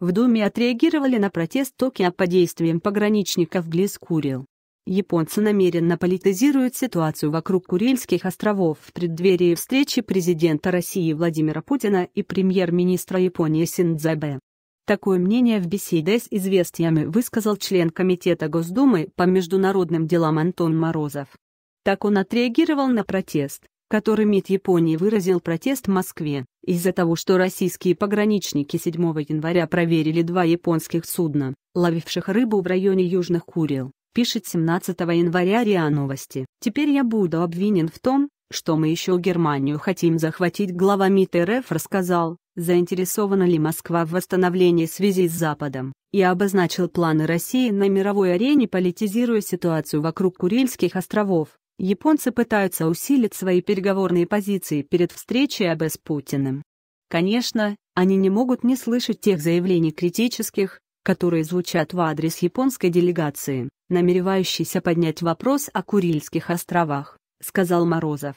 В Думе отреагировали на протест Токио по действиям пограничников близ Курил. Японцы намеренно политизируют ситуацию вокруг Курильских островов в преддверии встречи президента России Владимира Путина и премьер-министра Японии Синдзабе. Такое мнение в беседе с известиями высказал член Комитета Госдумы по международным делам Антон Морозов. Так он отреагировал на протест, который МИД Японии выразил протест в Москве из-за того, что российские пограничники 7 января проверили два японских судна, ловивших рыбу в районе Южных Курил, пишет 17 января РИА Новости. «Теперь я буду обвинен в том, что мы еще Германию хотим захватить», глава МИД РФ рассказал, заинтересована ли Москва в восстановлении связи с Западом, и обозначил планы России на мировой арене, политизируя ситуацию вокруг Курильских островов. Японцы пытаются усилить свои переговорные позиции перед встречей АБ с Путиным. Конечно, они не могут не слышать тех заявлений критических, которые звучат в адрес японской делегации, намеревающейся поднять вопрос о Курильских островах, сказал Морозов.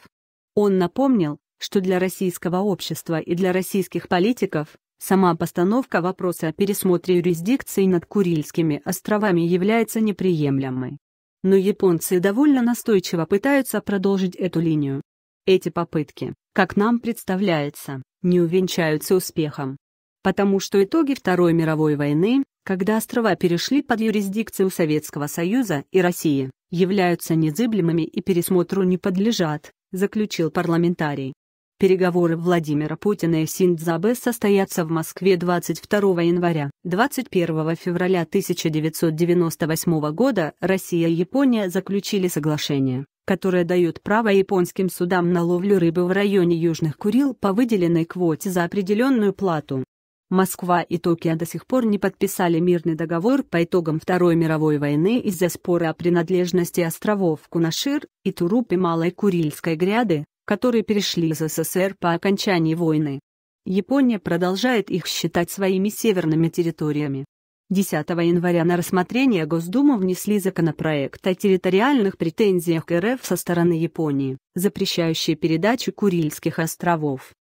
Он напомнил, что для российского общества и для российских политиков сама постановка вопроса о пересмотре юрисдикции над Курильскими островами является неприемлемой но японцы довольно настойчиво пытаются продолжить эту линию. Эти попытки, как нам представляется, не увенчаются успехом. Потому что итоги Второй мировой войны, когда острова перешли под юрисдикцию Советского Союза и России, являются незыблемыми и пересмотру не подлежат, заключил парламентарий. Переговоры Владимира Путина и Синдзабе состоятся в Москве 22 января. 21 февраля 1998 года Россия и Япония заключили соглашение, которое дает право японским судам на ловлю рыбы в районе Южных Курил по выделенной квоте за определенную плату. Москва и Токио до сих пор не подписали мирный договор по итогам Второй мировой войны из-за спора о принадлежности островов Кунашир и Турупи Малой Курильской гряды, которые перешли из СССР по окончании войны. Япония продолжает их считать своими северными территориями. 10 января на рассмотрение Госдумы внесли законопроект о территориальных претензиях РФ со стороны Японии, запрещающий передачу Курильских островов,